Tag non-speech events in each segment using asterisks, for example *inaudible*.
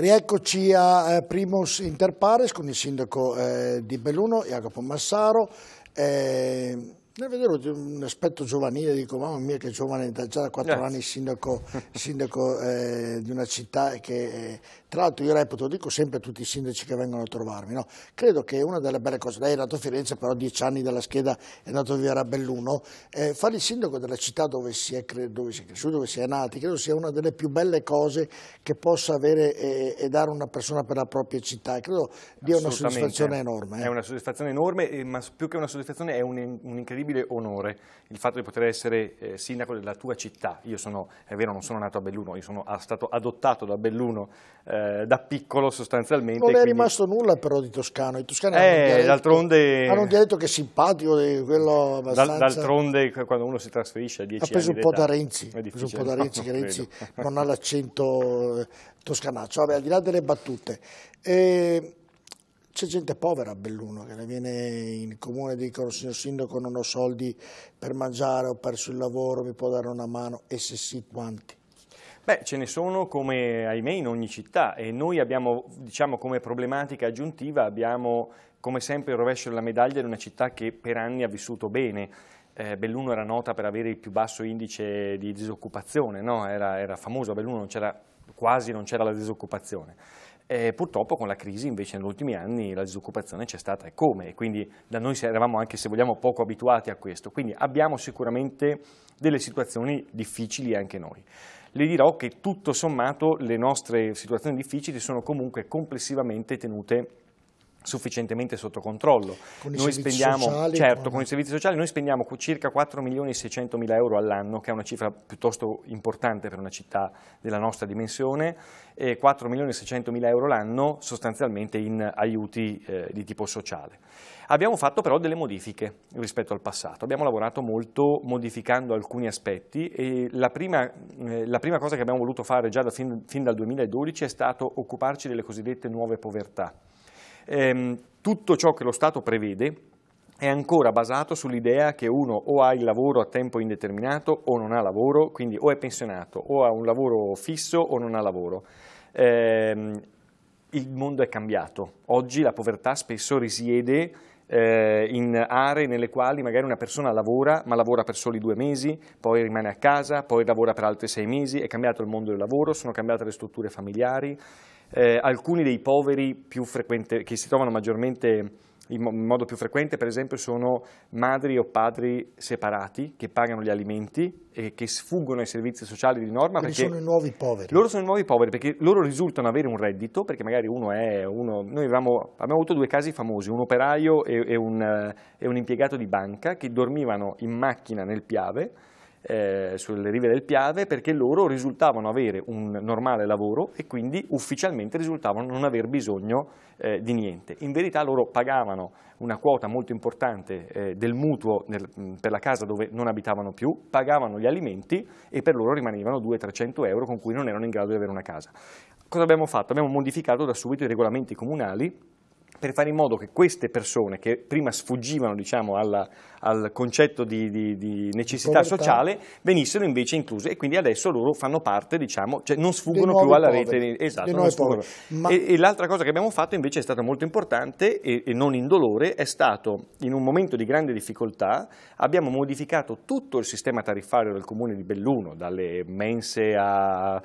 Rieccoci a eh, Primus Interpares con il sindaco eh, di Belluno, Jacopo Massaro. Eh, nel vedere un aspetto giovanile dico, mamma mia che giovane età, già da quattro eh. anni sindaco, sindaco eh, di una città che, eh, tra l'altro io reputo, dico sempre a tutti i sindaci che vengono a trovarmi, no? credo che una delle belle cose, lei è nato a Firenze però dieci anni dalla scheda è andato via Rabelluno, eh, fare il sindaco della città dove si, è, dove si, è, cresciuto, dove si è nati, credo sia una delle più belle cose che possa avere eh, e, dare una persona per la propria città, e credo dia una soddisfazione enorme. È una soddisfazione enorme, ma più che una soddisfazione è un, un incredibile incredibile onore il fatto di poter essere eh, sindaco della tua città. Io sono, è vero, non sono nato a Belluno, io sono ah, stato adottato da Belluno eh, da piccolo sostanzialmente. Non è quindi... rimasto nulla però di Toscano, i toscani eh, d'altronde... Ah, hanno un dialetto che è simpatico, eh, quello abbastanza... D'altronde quando uno si trasferisce a 10 anni Ha preso un po' da Renzi, ha preso un po' da Renzi, che Renzi non ha l'accento eh, toscanaccio. Vabbè, al di là delle battute... Eh, c'è gente povera a Belluno che ne viene in comune e dicono signor sindaco non ho soldi per mangiare, ho perso il lavoro, mi può dare una mano e se sì quanti? Beh, ce ne sono come ahimè in ogni città e noi abbiamo diciamo come problematica aggiuntiva abbiamo come sempre il rovescio della medaglia di una città che per anni ha vissuto bene. Eh, Belluno era nota per avere il più basso indice di disoccupazione, no? era, era famoso a Belluno, non quasi non c'era la disoccupazione. E purtroppo con la crisi invece negli ultimi anni la disoccupazione c'è stata e come, e quindi da noi eravamo anche se vogliamo poco abituati a questo, quindi abbiamo sicuramente delle situazioni difficili anche noi. Le dirò che tutto sommato le nostre situazioni difficili sono comunque complessivamente tenute sufficientemente sotto controllo. Con noi spendiamo, sociali, certo, con... con i servizi sociali noi spendiamo circa 4 milioni e 600 mila euro all'anno, che è una cifra piuttosto importante per una città della nostra dimensione, e 4 milioni e 600 mila euro l'anno sostanzialmente in aiuti eh, di tipo sociale. Abbiamo fatto però delle modifiche rispetto al passato, abbiamo lavorato molto modificando alcuni aspetti e la prima, eh, la prima cosa che abbiamo voluto fare già da fin, fin dal 2012 è stato occuparci delle cosiddette nuove povertà ehm, tutto ciò che lo Stato prevede è ancora basato sull'idea che uno o ha il lavoro a tempo indeterminato o non ha lavoro, quindi o è pensionato o ha un lavoro fisso o non ha lavoro. Ehm, il mondo è cambiato, oggi la povertà spesso risiede eh, in aree nelle quali magari una persona lavora, ma lavora per soli due mesi, poi rimane a casa, poi lavora per altri sei mesi, è cambiato il mondo del lavoro, sono cambiate le strutture familiari, eh, alcuni dei poveri più frequenti che si trovano maggiormente in modo più frequente per esempio sono madri o padri separati che pagano gli alimenti e che sfuggono ai servizi sociali di norma. Quindi sono i nuovi poveri. Loro sono i nuovi poveri perché loro risultano avere un reddito, perché magari uno è uno... Noi avevamo, abbiamo avuto due casi famosi, un operaio e, e, un, e un impiegato di banca che dormivano in macchina nel Piave eh, sulle rive del Piave perché loro risultavano avere un normale lavoro e quindi ufficialmente risultavano non aver bisogno eh, di niente. In verità loro pagavano una quota molto importante eh, del mutuo nel, per la casa dove non abitavano più, pagavano gli alimenti e per loro rimanevano 200-300 euro con cui non erano in grado di avere una casa. Cosa abbiamo fatto? Abbiamo modificato da subito i regolamenti comunali per fare in modo che queste persone che prima sfuggivano diciamo, alla, al concetto di, di, di necessità Povertà. sociale venissero invece incluse e quindi adesso loro fanno parte, diciamo, cioè non sfuggono più alla poveri. rete. Esatto, Ma... E, e l'altra cosa che abbiamo fatto invece è stata molto importante e, e non indolore, è stato in un momento di grande difficoltà abbiamo modificato tutto il sistema tariffario del comune di Belluno, dalle mense a, a,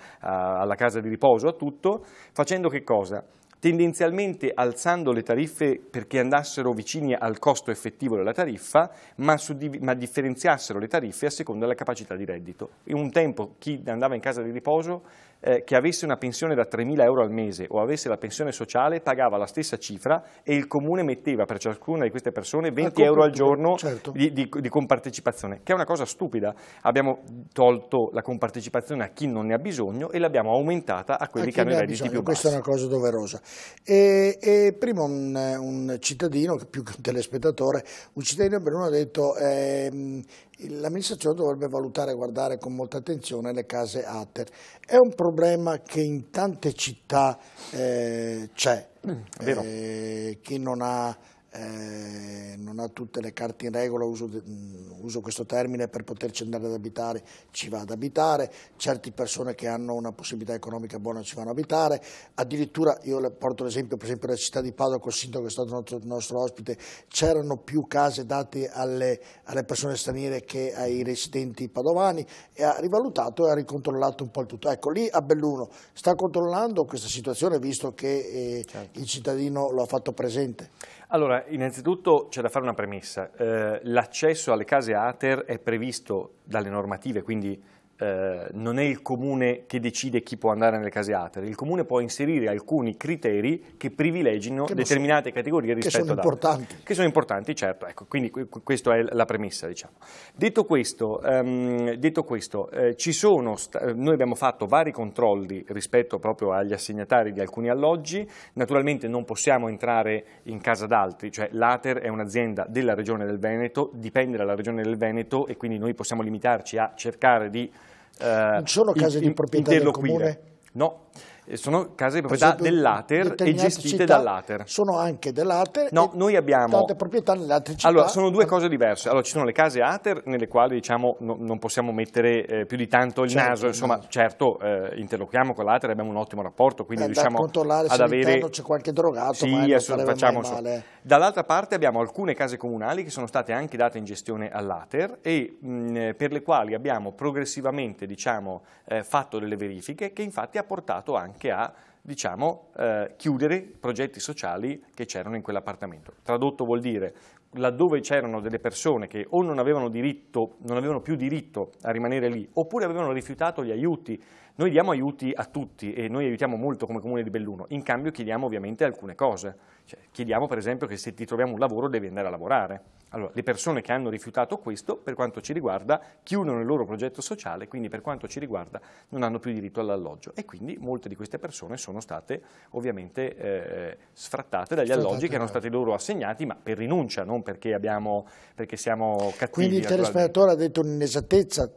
alla casa di riposo, a tutto, facendo che cosa? tendenzialmente alzando le tariffe perché andassero vicini al costo effettivo della tariffa, ma, ma differenziassero le tariffe a seconda della capacità di reddito. In un tempo chi andava in casa di riposo eh, che avesse una pensione da 3.000 euro al mese o avesse la pensione sociale pagava la stessa cifra e il comune metteva per ciascuna di queste persone 20 ah, euro al giorno certo. di, di, di, compartecipazione, che è una cosa stupida. Abbiamo tolto la compartecipazione a chi non ne ha bisogno e l'abbiamo aumentata a quelli a che hanno i redditi più Questa bassi. Questa è una cosa doverosa. E, e prima un, un, cittadino, più che un telespettatore, un cittadino per uno ha detto... Eh, L'amministrazione dovrebbe valutare e guardare con molta attenzione le case ATER. È un problema problema che in tante città eh, c'è, mm, eh, che non ha eh, non ha tutte le carte in regola, uso, mm, uso, questo termine per poterci andare ad abitare, ci va ad abitare, certe persone che hanno una possibilità economica buona ci vanno ad abitare, addirittura io le porto l'esempio per esempio della città di Padova col sindaco che è stato nostro, nostro ospite, c'erano più case date alle, alle persone straniere che ai residenti padovani e ha rivalutato e ha ricontrollato un po' il tutto. Ecco, lì a Belluno sta controllando questa situazione visto che eh, certo. il cittadino lo ha fatto presente. Allora, innanzitutto c'è da fare una premessa. Eh, l'accesso alle case ATER è previsto dalle normative, quindi eh, non è il comune che decide chi può andare nelle case ATER, il comune può inserire alcuni criteri che privilegino che determinate sono, categorie rispetto ad altre. Che sono importanti. Che sono importanti, certo, ecco, quindi questa è la premessa. Diciamo. Detto questo, ehm, detto questo eh, eh, noi abbiamo fatto vari controlli rispetto proprio agli assegnatari di alcuni alloggi, naturalmente non possiamo entrare in casa d'altri, cioè l'ATER è un'azienda della regione del Veneto, dipende dalla regione del Veneto e quindi noi possiamo limitarci a cercare di eh, non sono case in, di proprietà del comune? Eh. No, eh, sono case di proprietà dell'Ater e gestite dall'Ater. Sono anche dell'Ater? No, noi abbiamo... Tante proprietà nell'Ater città? Allora, sono due cose diverse. Allora, ci sono le case Ater nelle quali, diciamo, no, non possiamo mettere eh, più di tanto il certo, naso. Insomma, no. certo, eh, interlochiamo con l'Ater, abbiamo un ottimo rapporto, quindi Beh, riusciamo ad avere... controllare se ad avere... c'è qualche drogato, sì, ma non facciamo mai male. Dall'altra parte abbiamo alcune case comunali che sono state anche date in gestione all'Ater e mh, per le quali abbiamo progressivamente diciamo, eh, fatto delle verifiche che infatti ha portato anche a diciamo, eh, chiudere progetti sociali che c'erano in quell'appartamento. Tradotto vuol dire laddove c'erano delle persone che o non avevano, diritto, non avevano più diritto a rimanere lì, oppure avevano rifiutato gli aiuti. Noi diamo aiuti a tutti e noi aiutiamo molto come Comune di Belluno, in cambio chiediamo ovviamente alcune cose. Cioè, chiediamo per esempio che se ti troviamo un lavoro devi andare a lavorare. Allora, le persone che hanno rifiutato questo, per quanto ci riguarda, chiudono il loro progetto sociale, quindi per quanto ci riguarda non hanno più diritto all'alloggio e quindi molte di queste persone sono state ovviamente eh, sfrattate dagli sfrattate alloggi che erano certo. stati loro assegnati, ma per rinuncia, non perché, abbiamo, perché siamo cattivi. Quindi il telespettatore ha detto un'inesattezza,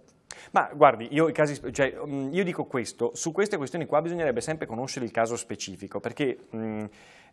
ma guardi, io, casi, cioè, mm, io, dico questo, su queste questioni qua bisognerebbe sempre conoscere il caso specifico, perché mh, mm,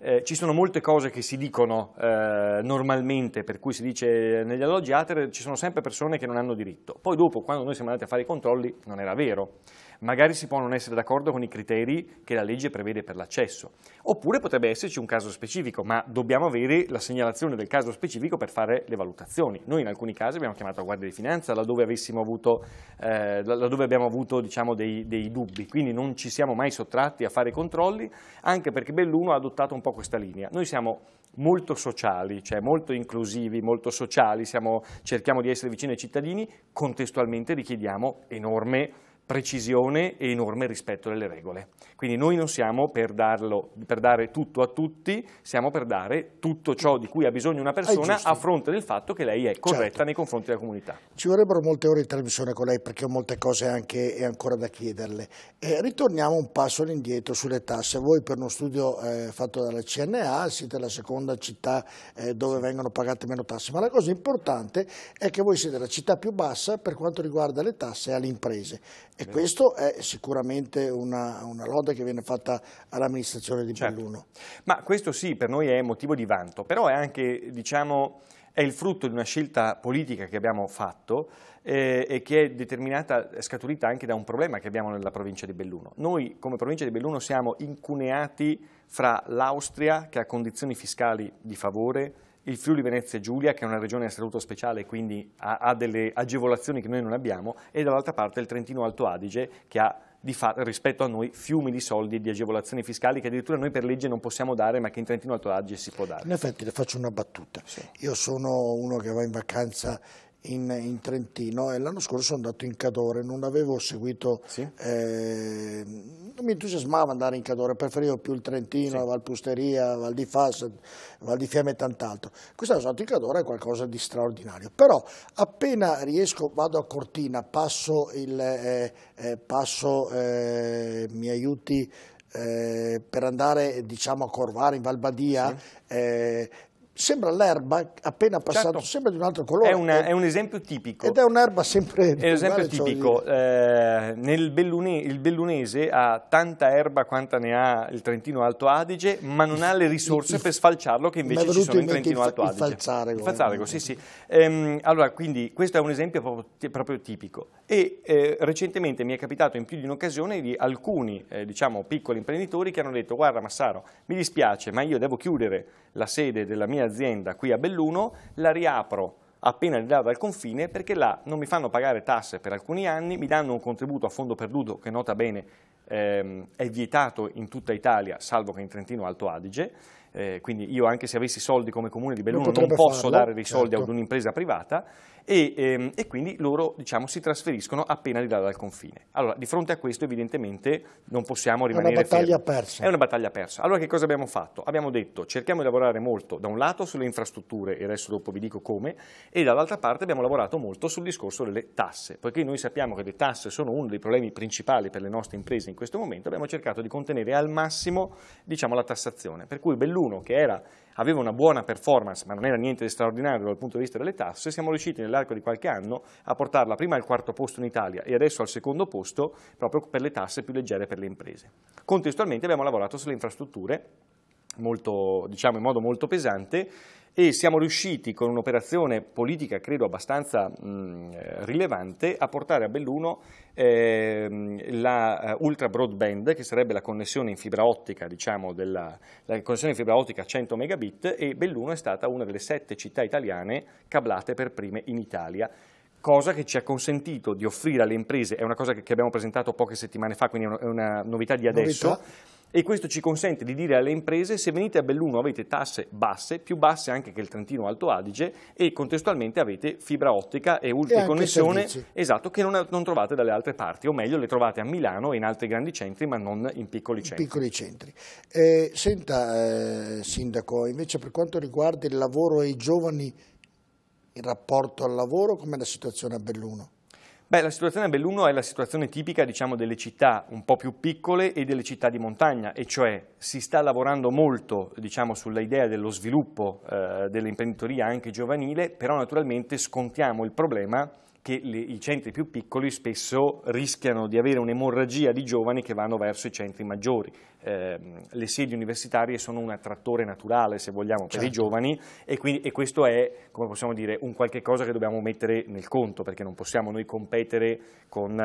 eh, ci sono molte cose che si dicono eh, normalmente, per cui si dice negli alloggi ATER ci sono sempre persone che non hanno diritto, poi dopo quando noi siamo andati a fare i controlli non era vero, magari si può non essere d'accordo con i criteri che la legge prevede per l'accesso, oppure potrebbe esserci un caso specifico, ma dobbiamo avere la segnalazione del caso specifico per fare le valutazioni. Noi in alcuni casi abbiamo chiamato la Guardia di Finanza laddove avessimo avuto eh, laddove abbiamo avuto diciamo, dei, dei, dubbi, quindi non ci siamo mai sottratti a fare controlli, anche perché Belluno ha adottato un po' questa linea. Noi siamo molto sociali, cioè molto inclusivi, molto sociali, siamo, cerchiamo di essere vicini ai cittadini, contestualmente richiediamo enorme precisione e enorme rispetto delle regole. Quindi noi non siamo per, darlo, per, dare tutto a tutti, siamo per dare tutto ciò di cui ha bisogno una ah, persona a fronte del fatto che lei è certo. corretta certo. nei confronti della comunità. Ci vorrebbero molte ore di trasmissione con lei perché ho molte cose anche ancora da chiederle. Eh, ritorniamo un passo all'indietro sulle tasse. Voi per uno studio eh, fatto dalla CNA siete la seconda città eh, dove vengono pagate meno tasse, ma la cosa importante è che voi siete la città più bassa per quanto riguarda le tasse alle imprese e questo è sicuramente una, una lode che viene fatta all'amministrazione di certo. Belluno. Ma questo sì, per noi è motivo di vanto, però è anche, diciamo, è il frutto di una scelta politica che abbiamo fatto eh, e che è determinata, è scaturita anche da un problema che abbiamo nella provincia di Belluno. Noi come provincia di Belluno siamo incuneati fra l'Austria, che ha condizioni fiscali di favore, il Friuli Venezia Giulia, che è una regione a statuto speciale, quindi ha, ha delle agevolazioni che noi non abbiamo, e dall'altra parte il Trentino Alto Adige, che ha Fatto, rispetto a noi fiumi di soldi e di agevolazioni fiscali che addirittura noi per legge non possiamo dare ma che in Trentino Alto Adige si può dare. In effetti le faccio una battuta, sì. io sono uno che va in vacanza in, in Trentino e l'anno scorso sono andato in Cadore, non avevo seguito, sì. eh, non mi entusiasmava andare in Cadore, preferivo più il Trentino, sì. la Val di Fas, Val di Fiemme e tant'altro. Quest'anno sono andato in Cadore, è qualcosa di straordinario, però appena riesco vado a Cortina, passo il, eh, eh, passo, eh, mi aiuti... Eh, per andare diciamo, a Corvara in Valbadia sì. eh, sembra l'erba appena passata, certo. sembra di un altro colore. È, una, è, un esempio tipico. Ed è un'erba sempre... È un esempio tipico. Eh, nel Bellune, il bellunese ha tanta erba quanta ne ha il Trentino Alto Adige, ma non ha le risorse per sfalciarlo che invece ci sono in, in Trentino Alto Adige. Il falzarego. Il falzarego, sì sì. Ehm, allora, quindi questo è un esempio proprio, proprio tipico. E eh, recentemente mi è capitato in più di un'occasione di alcuni, eh, diciamo, piccoli imprenditori che hanno detto guarda Massaro, mi dispiace, ma io devo chiudere la sede della mia azienda qui a Belluno, la riapro appena arrivata dal confine perché là non mi fanno pagare tasse per alcuni anni, mi danno un contributo a fondo perduto che nota bene ehm, è vietato in tutta Italia, salvo che in Trentino Alto Adige, eh, quindi io anche se avessi soldi come comune di Belluno non, non posso farlo, dare dei soldi certo. ad un'impresa privata e, ehm, e, quindi loro diciamo, si trasferiscono appena di là dal confine. Allora di fronte a questo evidentemente non possiamo rimanere È una battaglia fermi. persa. È una battaglia persa. Allora che cosa abbiamo fatto? Abbiamo detto cerchiamo di lavorare molto da un lato sulle infrastrutture e adesso dopo vi dico come e dall'altra parte abbiamo lavorato molto sul discorso delle tasse, poiché noi sappiamo che le tasse sono uno dei problemi principali per le nostre imprese in questo momento abbiamo cercato di contenere al massimo diciamo, la tassazione, per cui Belluno che era, aveva una buona performance ma non era niente di straordinario dal punto di vista delle tasse, siamo riusciti nell'arco di qualche anno a portarla prima al quarto posto in Italia e adesso al secondo posto proprio per le tasse più leggere per le imprese. Contestualmente abbiamo lavorato sulle infrastrutture Molto, diciamo, in modo molto pesante, e siamo riusciti con un'operazione politica credo abbastanza mh, rilevante a portare a Belluno ehm, eh, la ultra broadband che sarebbe la connessione in fibra ottica diciamo della connessione in fibra ottica 100 megabit e Belluno è stata una delle sette città italiane cablate per prime in Italia cosa che ci ha consentito di offrire alle imprese, è una cosa che abbiamo presentato poche settimane fa, quindi è una novità di adesso, novità e questo ci consente di dire alle imprese se venite a Belluno avete tasse basse, più basse anche che il Trentino Alto Adige e contestualmente avete fibra ottica e ultraconnessione esatto, che non, non, trovate dalle altre parti, o meglio le trovate a Milano e in altri grandi centri ma non in piccoli centri. piccoli centri. Eh, senta eh, Sindaco, invece per quanto riguarda il lavoro e i giovani, il rapporto al lavoro, com'è la situazione a Belluno? Beh, la situazione a Belluno è la situazione tipica diciamo, delle città un po' più piccole e delle città di montagna, e cioè si sta lavorando molto diciamo, sull'idea dello sviluppo eh, dell'imprenditoria anche giovanile, però naturalmente scontiamo il problema che le, i centri più piccoli spesso rischiano di avere un'emorragia di giovani che vanno verso i centri maggiori ehm, le sedi universitarie sono un attrattore naturale, se vogliamo, per i certo. giovani e, quindi, e, questo è, come possiamo dire, un qualche cosa che dobbiamo mettere nel conto, perché non possiamo noi competere con uh,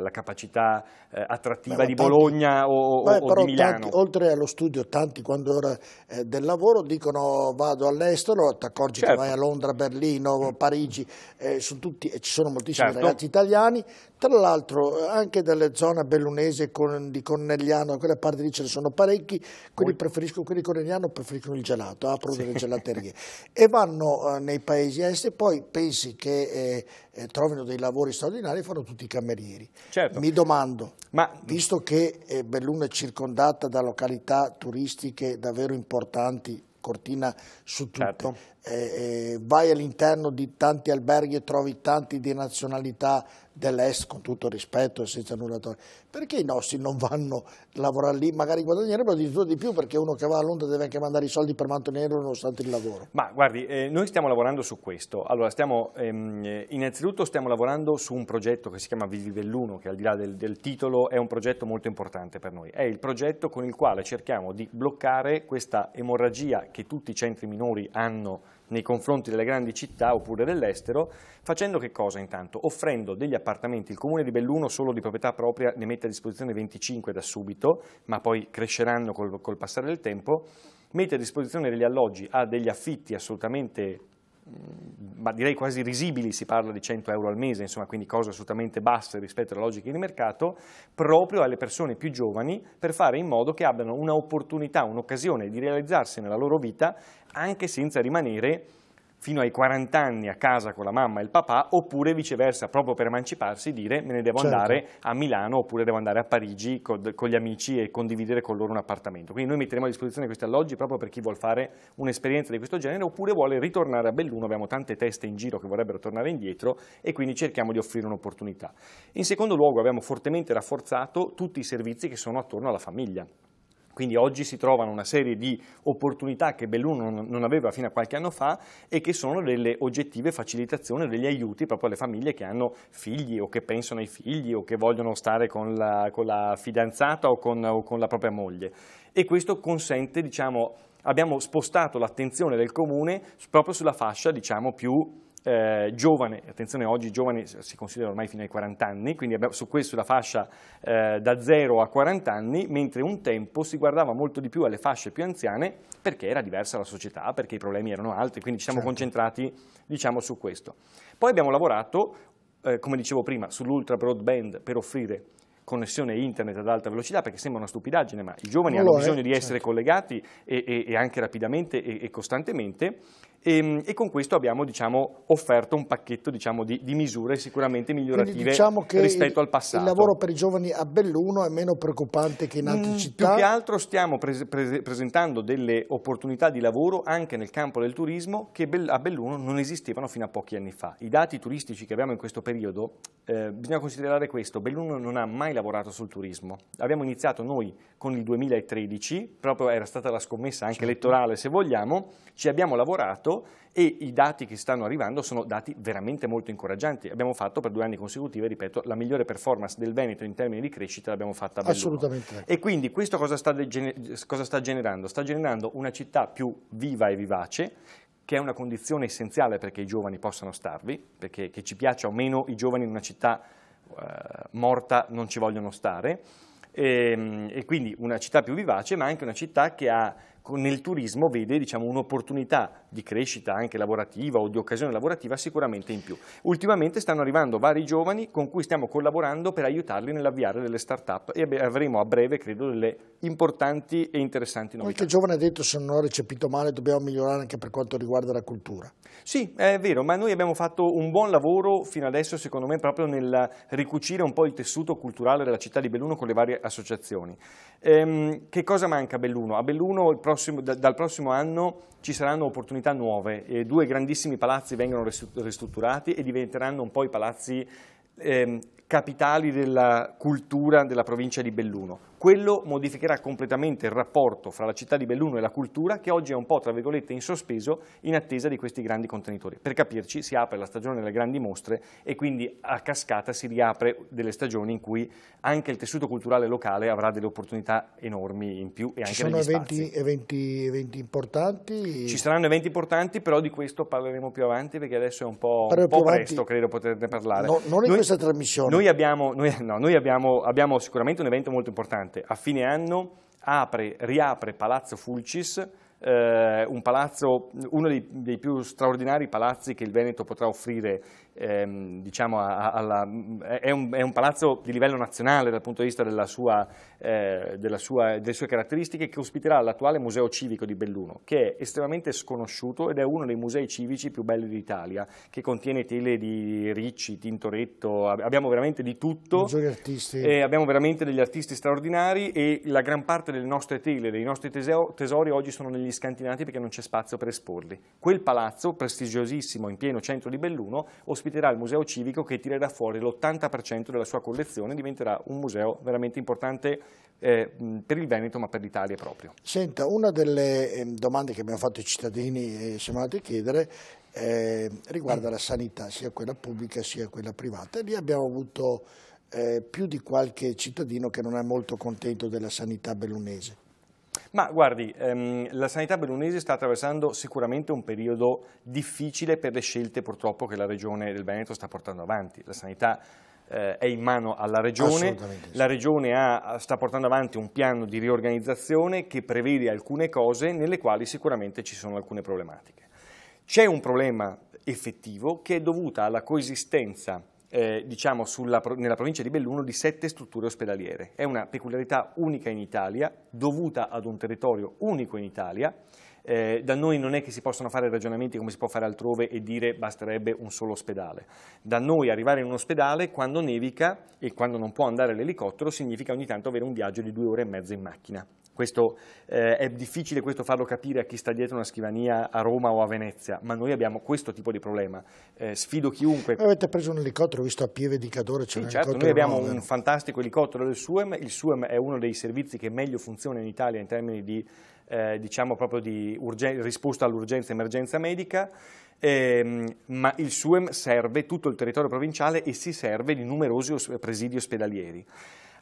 la capacità uh, attrattiva Beh, di tanti, Bologna o, Beh, o, o di Milano. Tanti, oltre allo studio, tanti quando ora eh, del lavoro dicono vado all'estero, ti accorgi certo. che vai a Londra, Berlino, Parigi, eh, sono tutti, e ci sono moltissimi certo. ragazzi italiani tra l'altro anche dalle zone bellunese con, di Cornegliano, quella parte lì ce ne sono parecchi, quelli, quelli di Cornegliano preferiscono il gelato, aprono sì. delle gelaterie *laughs* e vanno eh, nei paesi esteri, poi pensi che eh, eh, trovino dei lavori straordinari, e fanno tutti i camerieri. Certo. Mi domando, Ma... visto che eh, Belluno è circondata da località turistiche davvero importanti, cortina su tutto. Certo. Eh, eh, vai all'interno di tanti alberghi e trovi tanti di nazionalità dell'Est, con tutto rispetto e senza nulla togliere, perché i nostri non vanno a lavorare lì, magari guadagnerebbero addirittura di più perché uno che va a Londra deve anche mandare i soldi per mantenerlo nonostante il lavoro? Ma guardi, eh, noi stiamo lavorando su questo, allora stiamo, ehm, innanzitutto stiamo lavorando su un progetto che si chiama Vivi Belluno, che al di là del, del titolo è un progetto molto importante per noi, è il progetto con il quale cerchiamo di bloccare questa emorragia che tutti i centri minori hanno nei confronti delle grandi città oppure dell'estero, facendo che cosa intanto? Offrendo degli appartamenti, il comune di Belluno solo di proprietà propria ne mette a disposizione 25 da subito, ma poi cresceranno col, col passare del tempo, mette a disposizione degli alloggi a degli affitti assolutamente ma direi quasi risibili, si parla di 100 euro al mese, insomma, quindi cose assolutamente basse rispetto alle logiche di mercato, proprio alle persone più giovani per fare in modo che abbiano un'opportunità, un'occasione di realizzarsi nella loro vita anche senza rimanere fino ai 40 anni a casa con la mamma e il papà, oppure viceversa, proprio per emanciparsi, dire me ne devo certo. andare a Milano oppure devo andare a Parigi con, con, gli amici e condividere con loro un appartamento. Quindi noi metteremo a disposizione questi alloggi proprio per chi vuole fare un'esperienza di questo genere oppure vuole ritornare a Belluno, abbiamo tante teste in giro che vorrebbero tornare indietro e quindi cerchiamo di offrire un'opportunità. In secondo luogo abbiamo fortemente rafforzato tutti i servizi che sono attorno alla famiglia. Quindi oggi si trovano una serie di opportunità che Belluno non aveva fino a qualche anno fa e che sono delle oggettive facilitazioni, degli aiuti proprio alle famiglie che hanno figli o che pensano ai figli o che vogliono stare con la, con la fidanzata o con, o con, la propria moglie. E questo consente, diciamo, abbiamo spostato l'attenzione del comune proprio sulla fascia diciamo, più eh, giovane, attenzione oggi giovani si considera ormai fino ai 40 anni, quindi su questo la fascia eh, da 0 a 40 anni, mentre un tempo si guardava molto di più alle fasce più anziane perché era diversa la società, perché i problemi erano altri, quindi ci siamo certo. concentrati diciamo, su questo. Poi abbiamo lavorato, eh, come dicevo prima, sull'ultra broadband per offrire connessione internet ad alta velocità, perché sembra una stupidaggine, ma i giovani allora, hanno bisogno di certo. essere collegati e, e, e, anche rapidamente e, e costantemente, e, ehm, e con questo abbiamo diciamo, offerto un pacchetto diciamo, di, di, misure sicuramente migliorative diciamo rispetto il, al passato. Il lavoro per i giovani a Belluno è meno preoccupante che in altre mm, città? Più che altro stiamo pre pre presentando delle opportunità di lavoro anche nel campo del turismo che a Belluno non esistevano fino a pochi anni fa. I dati turistici che abbiamo in questo periodo, eh, bisogna considerare questo, Belluno non ha mai lavorato sul turismo. Abbiamo iniziato noi con il 2013, proprio era stata la scommessa anche certo. elettorale se vogliamo, ci abbiamo lavorato molto e i dati che stanno arrivando sono dati veramente molto incoraggianti. Abbiamo fatto per due anni consecutivi, ripeto, la migliore performance del Veneto in termini di crescita l'abbiamo fatta a Assolutamente. E quindi questo cosa sta, cosa sta generando? Sta generando una città più viva e vivace, che è una condizione essenziale perché i giovani possano starvi, perché che ci piaccia o meno i giovani in una città eh, morta non ci vogliono stare, e, ehm, e quindi una città più vivace ma anche una città che ha nel turismo vede diciamo, un'opportunità di crescita anche lavorativa o di occasione lavorativa sicuramente in più. Ultimamente stanno arrivando vari giovani con cui stiamo collaborando per aiutarli nell'avviare delle start-up e avremo a breve, credo, delle importanti e interessanti novità. Qualche giovane ha detto, se non ho recepito male, dobbiamo migliorare anche per quanto riguarda la cultura. Sì, è vero, ma noi abbiamo fatto un buon lavoro fino adesso, secondo me, proprio nel ricucire un po' il tessuto culturale della città di Belluno con le varie associazioni. Ehm, che cosa manca a Belluno? A Belluno il prossimo prossimo, da, dal prossimo anno ci saranno opportunità nuove, e due grandissimi palazzi vengono ristrutturati e diventeranno un po' i palazzi eh, capitali della cultura della provincia di Belluno. Quello modificherà completamente il rapporto fra la città di Belluno e la cultura che oggi è un po' tra virgolette in sospeso in attesa di questi grandi contenitori. Per capirci si apre la stagione delle grandi mostre e quindi a cascata si riapre delle stagioni in cui anche il tessuto culturale locale avrà delle opportunità enormi in più e anche Ci sono eventi, eventi, eventi, importanti? Ci saranno eventi importanti però di questo parleremo più avanti perché adesso è un po', un po presto credo poterne parlare. No, non in noi, questa trasmissione. Noi, abbiamo, noi, no, noi abbiamo, abbiamo sicuramente un evento molto importante importante, a fine anno apre, riapre Palazzo Fulcis eh, un palazzo, uno dei, dei, più straordinari palazzi che il Veneto potrà offrire, ehm, diciamo, a, alla, è, un, è, un, palazzo di livello nazionale dal punto di vista sua, eh, sua, delle sue caratteristiche, che ospiterà l'attuale Museo Civico di Belluno, che è estremamente sconosciuto ed è uno dei musei civici più belli d'Italia, che contiene tele di Ricci, Tintoretto, abbiamo veramente di tutto, eh, abbiamo veramente degli artisti straordinari e la gran parte delle nostre tele, dei nostri tesori oggi sono negli quelli scantinati perché non c'è spazio per esporli. Quel palazzo, prestigiosissimo in pieno centro di Belluno, ospiterà il museo civico che tirerà fuori l'80% della sua collezione, e diventerà un museo veramente importante eh, per il Veneto ma per l'Italia proprio. Senta, una delle ehm, domande che abbiamo fatto ai cittadini e eh, siamo andati a chiedere eh, riguarda la sanità, sia quella pubblica sia quella privata. lì abbiamo avuto eh, più di qualche cittadino che non è molto contento della sanità bellunese. Ma guardi, ehm, la sanità bellunese sta attraversando sicuramente un periodo difficile per le scelte purtroppo che la regione del Veneto sta portando avanti. La sanità eh, è in mano alla regione, la regione ha, sta portando avanti un piano di riorganizzazione che prevede alcune cose nelle quali sicuramente ci sono alcune problematiche. C'è un problema effettivo che è dovuto alla coesistenza eh, diciamo sulla, nella provincia di Belluno di sette strutture ospedaliere. È una peculiarità unica in Italia, dovuta ad un territorio unico in Italia, eh, da noi non è che si possono fare ragionamenti come si può fare altrove e dire basterebbe un solo ospedale. Da noi arrivare in un ospedale quando nevica e quando non può andare l'elicottero significa ogni tanto avere un viaggio di due ore e mezza in macchina. Questo, eh, è difficile questo farlo capire a chi sta dietro una scrivania a Roma o a Venezia, ma noi abbiamo questo tipo di problema. Eh, sfido chiunque. Avete preso un elicottero, visto a Pieve di Cadore c'è sì, certo, Noi abbiamo un fantastico elicottero del SUEM, il SUEM è uno dei servizi che meglio funziona in Italia in termini di, eh, diciamo proprio di risposta all'urgenza emergenza medica, ehm, ma il SUEM serve tutto il territorio provinciale e si serve di numerosi os presidi ospedalieri.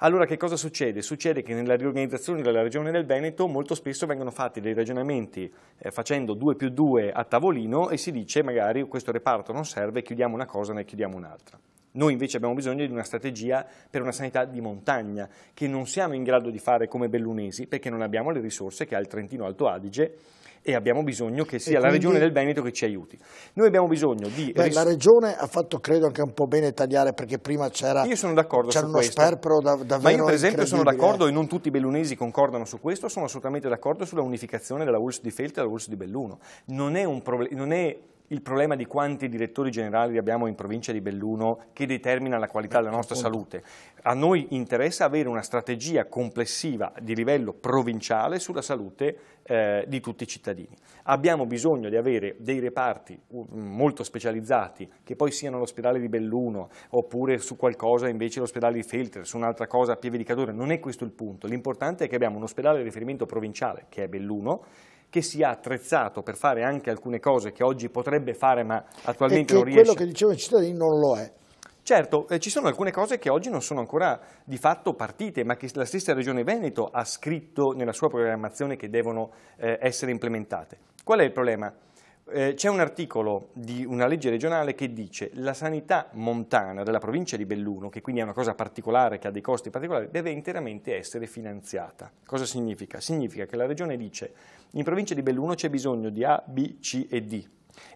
Allora che cosa succede? Succede che nella riorganizzazione della regione del Veneto molto spesso vengono fatti dei ragionamenti eh, facendo 2 più 2 a tavolino e si dice magari questo reparto non serve, chiudiamo una cosa, ne chiudiamo un'altra. Noi invece abbiamo bisogno di una strategia per una sanità di montagna che non siamo in grado di fare come bellunesi perché non abbiamo le risorse che ha il Trentino Alto Adige e abbiamo bisogno che sia quindi, la regione del Veneto che ci aiuti. Noi abbiamo bisogno di... Beh, la regione ha fatto credo anche un po' bene tagliare perché prima c'era Io sono d'accordo uno sperpero da, davvero Ma io per esempio sono d'accordo e non tutti i bellunesi concordano su questo, sono assolutamente d'accordo sulla unificazione della ULS di Felta e della ULS di Belluno. Non è, non è il problema di quanti direttori generali abbiamo in provincia di Belluno che determina la qualità della nostra salute. A noi interessa avere una strategia complessiva di livello provinciale sulla salute eh, di tutti i cittadini. Abbiamo bisogno di avere dei reparti mm, molto specializzati che poi siano l'ospedale di Belluno oppure su qualcosa invece l'ospedale di Feltre, su un'altra cosa a Pieve di Cadore, non è questo il punto. L'importante è che abbiamo un ospedale di riferimento provinciale che è Belluno che si è attrezzato per fare anche alcune cose che oggi potrebbe fare ma attualmente non riesce. quello che dicevano i cittadini non lo è. Certo, eh, ci sono alcune cose che oggi non sono ancora di fatto partite, ma che la stessa Regione Veneto ha scritto nella sua programmazione che devono eh, essere implementate. Qual è il problema? eh, c'è un articolo di una legge regionale che dice la sanità montana della provincia di Belluno, che quindi è una cosa particolare, che ha dei costi particolari, deve interamente essere finanziata. Cosa significa? Significa che la regione dice in provincia di Belluno c'è bisogno di A, B, C e D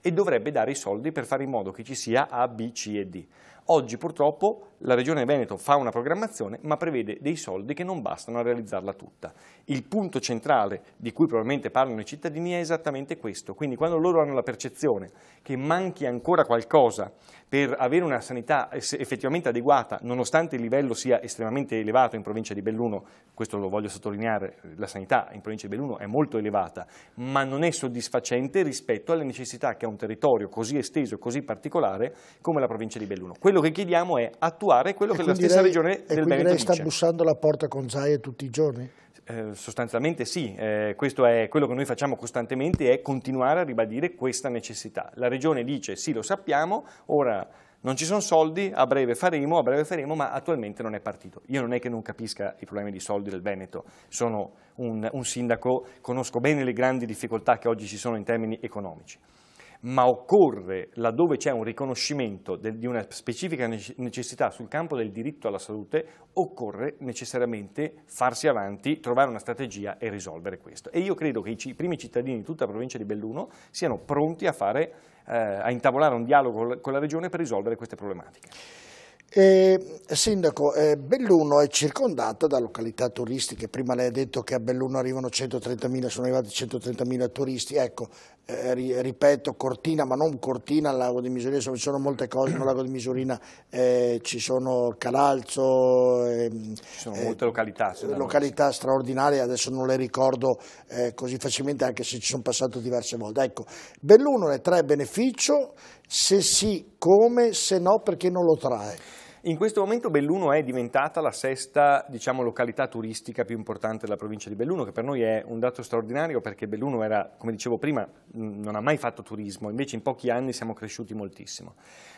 e dovrebbe dare i soldi per fare in modo che ci sia A, B, C e D. Oggi purtroppo la Regione Veneto fa una programmazione ma prevede dei soldi che non bastano a realizzarla tutta. Il punto centrale di cui probabilmente parlano i cittadini è esattamente questo, quindi quando loro hanno la percezione che manchi ancora qualcosa per avere una sanità effettivamente adeguata, nonostante il livello sia estremamente elevato in provincia di Belluno, questo lo voglio sottolineare, la sanità in provincia di Belluno è molto elevata, ma non è soddisfacente rispetto alle necessità che ha un territorio così esteso, così particolare come la provincia di Belluno. Quello quello che chiediamo è attuare quello e che la stessa lei, regione del Veneto lei sta bussando la porta con Zaia tutti i giorni? Eh, sostanzialmente sì, eh, questo è quello che noi facciamo costantemente, è continuare a ribadire questa necessità. La Regione dice sì, lo sappiamo, ora non ci sono soldi, a breve faremo, a breve faremo, ma attualmente non è partito. Io non è che non capisca i problemi di soldi del Veneto, sono un, un sindaco, conosco bene le grandi difficoltà che oggi ci sono in termini economici ma occorre, laddove c'è un riconoscimento del, di una specifica necessità sul campo del diritto alla salute, occorre necessariamente farsi avanti, trovare una strategia e risolvere questo. E io credo che i, i primi cittadini di tutta la provincia di Belluno siano pronti a, fare, eh, a intavolare un dialogo con la regione per risolvere queste problematiche. Eh, Sindaco, eh, Belluno è circondata da località turistiche, prima lei ha detto che a Belluno arrivano 130.000, sono arrivati 130.000 turisti, ecco, eh, ri, ripeto, Cortina, ma non Cortina, il Lago di Misurina, insomma ci sono molte cose, nel Lago di Misurina eh, ci sono Calalzo, ehm, ci sono molte località, eh, località straordinarie, adesso non le ricordo eh, così facilmente anche se ci sono passato diverse volte. Ecco, Belluno ne trae beneficio, se sì come, se no perché non lo trae. In questo momento Belluno è diventata la sesta diciamo, località turistica più importante della provincia di Belluno, che per noi è un dato straordinario perché Belluno era, come dicevo prima, non ha mai fatto turismo, invece in pochi anni siamo cresciuti moltissimo.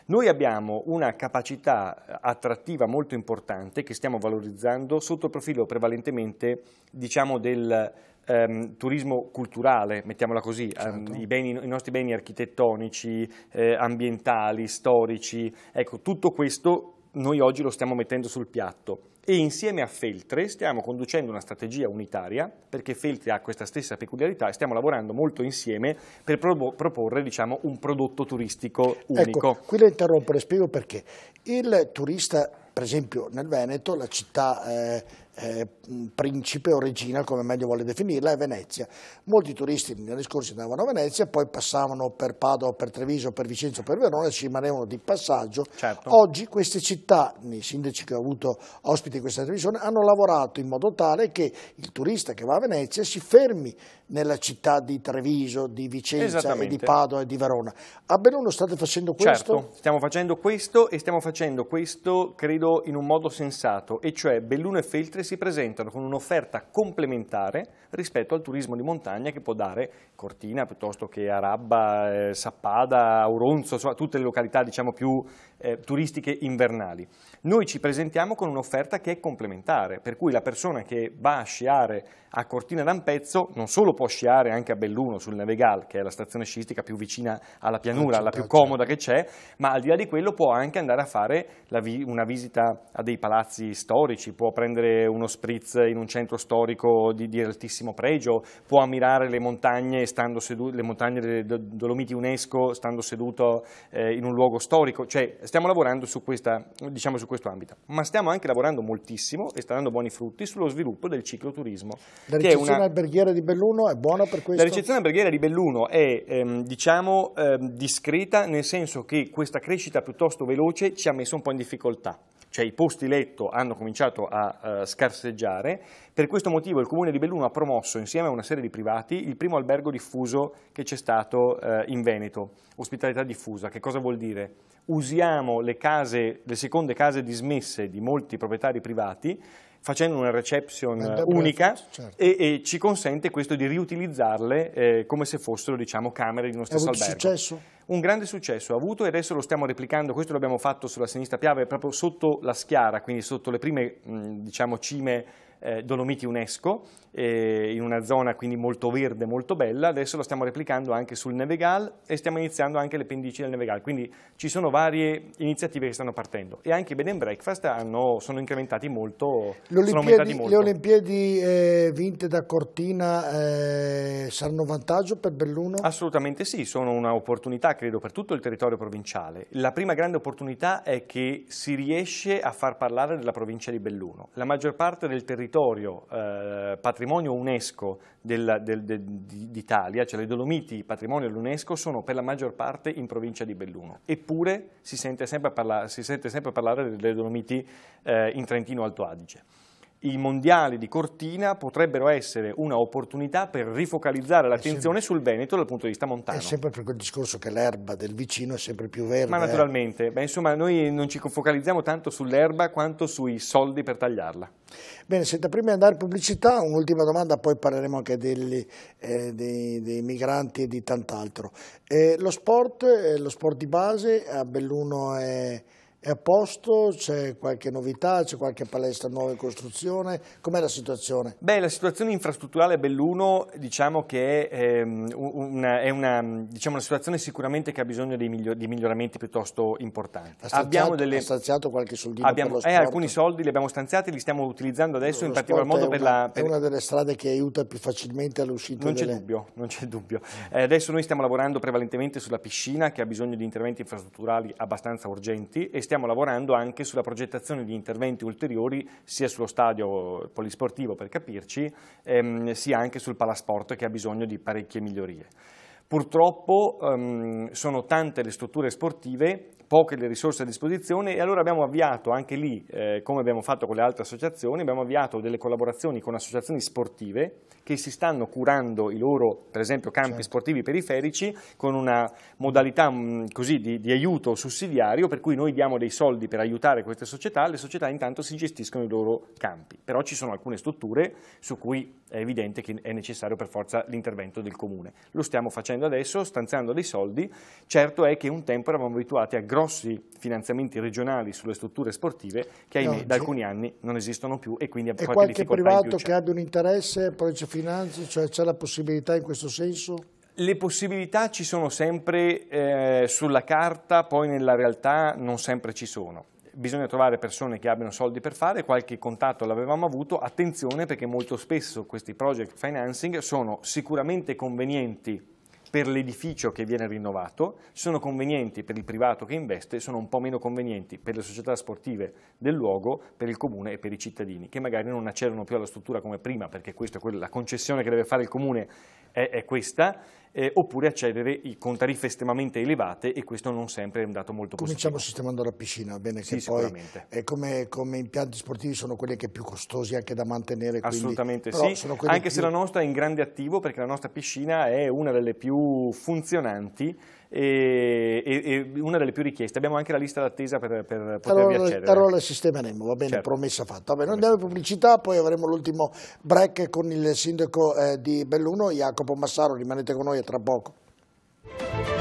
Noi abbiamo una capacità attrattiva molto importante che stiamo valorizzando sotto il profilo prevalentemente diciamo, del Ehm, turismo culturale, mettiamola così, ehm, certo. ehm, i, beni, i, nostri beni architettonici, eh, ambientali, storici, ecco tutto questo noi oggi lo stiamo mettendo sul piatto e insieme a Feltre stiamo conducendo una strategia unitaria perché Feltre ha questa stessa peculiarità e stiamo lavorando molto insieme per pro proporre diciamo, un prodotto turistico ecco, unico. Ecco, qui la interrompo, le spiego perché. Il turista, per esempio nel Veneto, la città... Eh, eh, principe o regina, come meglio vuole definirla, è Venezia. Molti turisti negli anni scorsi andavano a Venezia, poi passavano per Padova, per Treviso, per Vicenza, per Verona e ci rimanevano di passaggio. Certo. Oggi queste città, i sindaci che ho avuto ospiti in questa televisione, hanno lavorato in modo tale che il turista che va a Venezia si fermi nella città di Treviso, di Vicenza, di Padova e di Verona. A Belluno state facendo questo? Certo, stiamo facendo questo e stiamo facendo questo, credo, in un modo sensato, e cioè Belluno e Feltre si presentano con un'offerta complementare rispetto al turismo di montagna che può dare Cortina piuttosto che Arabba, eh, Sappada, Auronzo, insomma, tutte le località diciamo più eh, turistiche invernali. Noi ci presentiamo con un'offerta che è complementare, per cui la persona che va a sciare a Cortina d'Ampezzo non solo può sciare anche a Belluno sul Navegal, che è la stazione sciistica più vicina alla pianura, ah, la certo, più ah, certo. comoda che c'è, ma al di là di quello può anche andare a fare vi una visita a dei palazzi storici, può prendere uno spritz in un centro storico di, di altissimo pregio, può ammirare le montagne, le montagne delle Dolomiti UNESCO stando seduto eh, in un luogo storico, cioè stiamo lavorando su, questa, diciamo, su, questo ambito, ma stiamo anche lavorando moltissimo e sta dando buoni frutti sullo sviluppo del cicloturismo. La ricezione una... alberghiera di Belluno è buona per questo? La ricezione alberghiera di Belluno è ehm, diciamo, ehm, discreta nel senso che questa crescita piuttosto veloce ci ha messo un po' in difficoltà cioè i posti letto hanno cominciato a uh, scarseggiare, per questo motivo il Comune di Belluno ha promosso insieme a una serie di privati il primo albergo diffuso che c'è stato uh, in Veneto, ospitalità diffusa, che cosa vuol dire? usiamo le, case, le seconde case dismesse di molti proprietari privati facendo una reception eh, unica certo. e, e, ci consente questo di riutilizzarle eh, come se fossero diciamo, camere di uno stesso albergo. Successo? Un grande successo ha avuto e adesso lo stiamo replicando, questo l'abbiamo fatto sulla sinistra Piave proprio sotto la schiara, quindi sotto le prime mh, diciamo, cime eh, Dolomiti UNESCO, eh, in una zona quindi molto verde, molto bella, adesso lo stiamo replicando anche sul Nevegal e stiamo iniziando anche le pendici del Nevegal, quindi ci sono varie iniziative che stanno partendo e anche i bed and breakfast hanno, sono incrementati molto, sono aumentati molto. Le Olimpiadi eh, vinte da Cortina eh, saranno vantaggio per Belluno? Assolutamente sì, sono un'opportunità credo per tutto il territorio provinciale. La prima grande opportunità è che si riesce a far parlare della provincia di Belluno. La maggior parte del territorio territorio eh, patrimonio UNESCO d'Italia, cioè le Dolomiti patrimonio dell'UNESCO, sono per la maggior parte in provincia di Belluno, eppure si sente sempre, parla si sente sempre parlare delle Dolomiti eh, in Trentino Alto Adige i mondiali di Cortina potrebbero essere un'opportunità per rifocalizzare l'attenzione sul Veneto dal punto di vista montano. È sempre per quel discorso che l'erba del vicino è sempre più verde. Ma naturalmente, eh. beh, insomma noi non ci focalizziamo tanto sull'erba quanto sui soldi per tagliarla. Bene, senta, prima di andare in pubblicità un'ultima domanda, poi parleremo anche degli, eh, dei, dei, migranti e di tant'altro. Eh, lo sport, eh, lo sport di base, a Belluno è è a posto? C'è qualche novità? C'è qualche palestra nuova in costruzione? Com'è la situazione? Beh, la situazione infrastrutturale a Belluno diciamo che è, ehm, una, è una, diciamo, una situazione sicuramente che ha bisogno di, miglior, di miglioramenti piuttosto importanti. Ha stanziato, delle... ha stanziato qualche soldino abbiamo, eh, alcuni soldi li abbiamo stanziati, li stiamo utilizzando adesso lo in particolar modo una, per la... Per... È una delle strade che aiuta più facilmente all'uscita Non c'è dubbio, non c'è dubbio. Eh, adesso noi stiamo lavorando prevalentemente sulla piscina che ha bisogno di interventi infrastrutturali abbastanza urgenti e stiamo stiamo lavorando anche sulla progettazione di interventi ulteriori sia sullo stadio polisportivo per capirci, ehm, sia anche sul palasport che ha bisogno di parecchie migliorie. Purtroppo ehm, sono tante le strutture sportive poche le risorse a disposizione e allora abbiamo avviato anche lì, eh, come abbiamo fatto con le altre associazioni, abbiamo avviato delle collaborazioni con associazioni sportive che si stanno curando i loro, per esempio, campi certo. sportivi periferici con una modalità mh, mm, così di, di, aiuto sussidiario per cui noi diamo dei soldi per aiutare queste società, le società intanto si gestiscono i loro campi, però ci sono alcune strutture su cui è evidente che è necessario per forza l'intervento del comune. Lo stiamo facendo adesso, stanziando dei soldi, certo è che un tempo eravamo abituati a grossi finanziamenti regionali sulle strutture sportive che ahimè da alcuni anni non esistono più e quindi a qualche, qualche difficoltà privato che abbia un interesse, poi Province finanzi, cioè c'è la possibilità in questo senso? Le possibilità ci sono sempre eh, sulla carta, poi nella realtà non sempre ci sono bisogna trovare persone che abbiano soldi per fare, qualche contatto l'avevamo avuto, attenzione perché molto spesso questi project financing sono sicuramente convenienti per l'edificio che viene rinnovato, sono convenienti per il privato che investe, sono un po' meno convenienti per le società sportive del luogo, per il comune e per i cittadini, che magari non accedono più alla struttura come prima, perché questa, la concessione che deve fare il comune è, è questa, eh, oppure accedere con tariffe estremamente elevate e questo non sempre è un dato molto Cominciamo positivo. Cominciamo sistemando la piscina, bene sì, che poi eh, come, come, impianti sportivi sono quelli che più costosi anche da mantenere. Assolutamente sì, anche più... se la nostra è in grande attivo perché la nostra piscina è una delle più funzionanti e, e, e, una delle più richieste. Abbiamo anche la lista d'attesa per, per potervi allora, accedere. Allora la sistemeremo, va bene, certo. promessa fatta. Vabbè, promessa. andiamo in pubblicità, poi avremo l'ultimo break con il sindaco eh, di Belluno, Jacopo Massaro, rimanete con noi a tra poco.